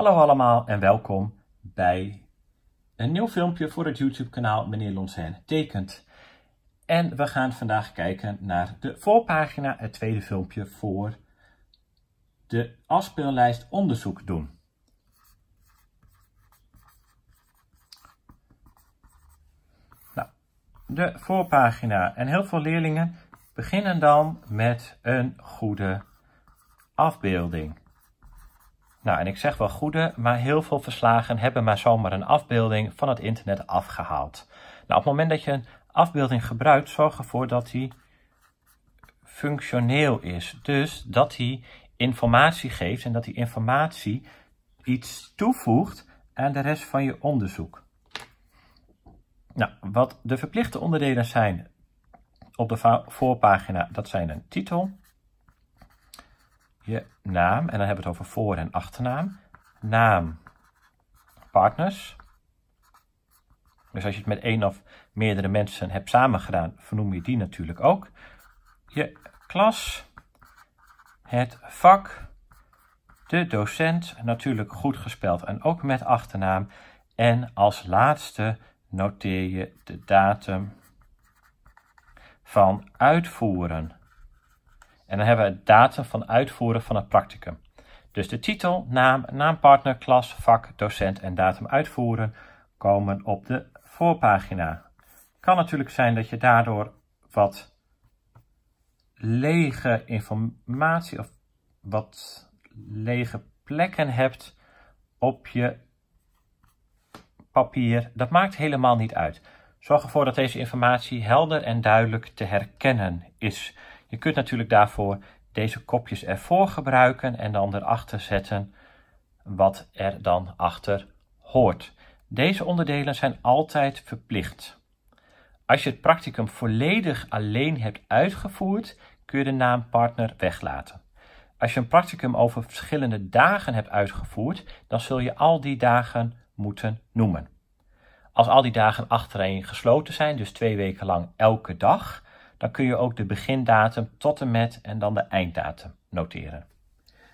Hallo allemaal en welkom bij een nieuw filmpje voor het YouTube kanaal Meneer Lonsen Tekent. En we gaan vandaag kijken naar de voorpagina, het tweede filmpje voor de afspeellijst onderzoek doen. Nou, de voorpagina en heel veel leerlingen beginnen dan met een goede afbeelding. Nou, en ik zeg wel goede, maar heel veel verslagen hebben maar zomaar een afbeelding van het internet afgehaald. Nou, op het moment dat je een afbeelding gebruikt, zorg ervoor dat die functioneel is. Dus dat die informatie geeft en dat die informatie iets toevoegt aan de rest van je onderzoek. Nou, wat de verplichte onderdelen zijn op de voorpagina, dat zijn een titel, je naam. En dan hebben we het over voor- en achternaam. Naam. Partners. Dus als je het met één of meerdere mensen hebt samengedaan, vernoem je die natuurlijk ook. Je klas. Het vak. De docent, natuurlijk goed gespeld en ook met achternaam. En als laatste noteer je de datum van uitvoeren. En dan hebben we data van uitvoeren van het practicum. Dus de titel, naam, naampartner, klas, vak, docent en datum uitvoeren komen op de voorpagina. kan natuurlijk zijn dat je daardoor wat lege informatie of wat lege plekken hebt op je papier. Dat maakt helemaal niet uit. Zorg ervoor dat deze informatie helder en duidelijk te herkennen is. Je kunt natuurlijk daarvoor deze kopjes ervoor gebruiken en dan erachter zetten wat er dan achter hoort. Deze onderdelen zijn altijd verplicht. Als je het practicum volledig alleen hebt uitgevoerd, kun je de naam partner weglaten. Als je een practicum over verschillende dagen hebt uitgevoerd, dan zul je al die dagen moeten noemen. Als al die dagen achtereen gesloten zijn, dus twee weken lang elke dag, dan kun je ook de begindatum tot en met en dan de einddatum noteren.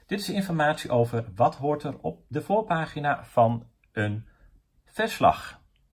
Dit is informatie over wat hoort er op de voorpagina van een verslag.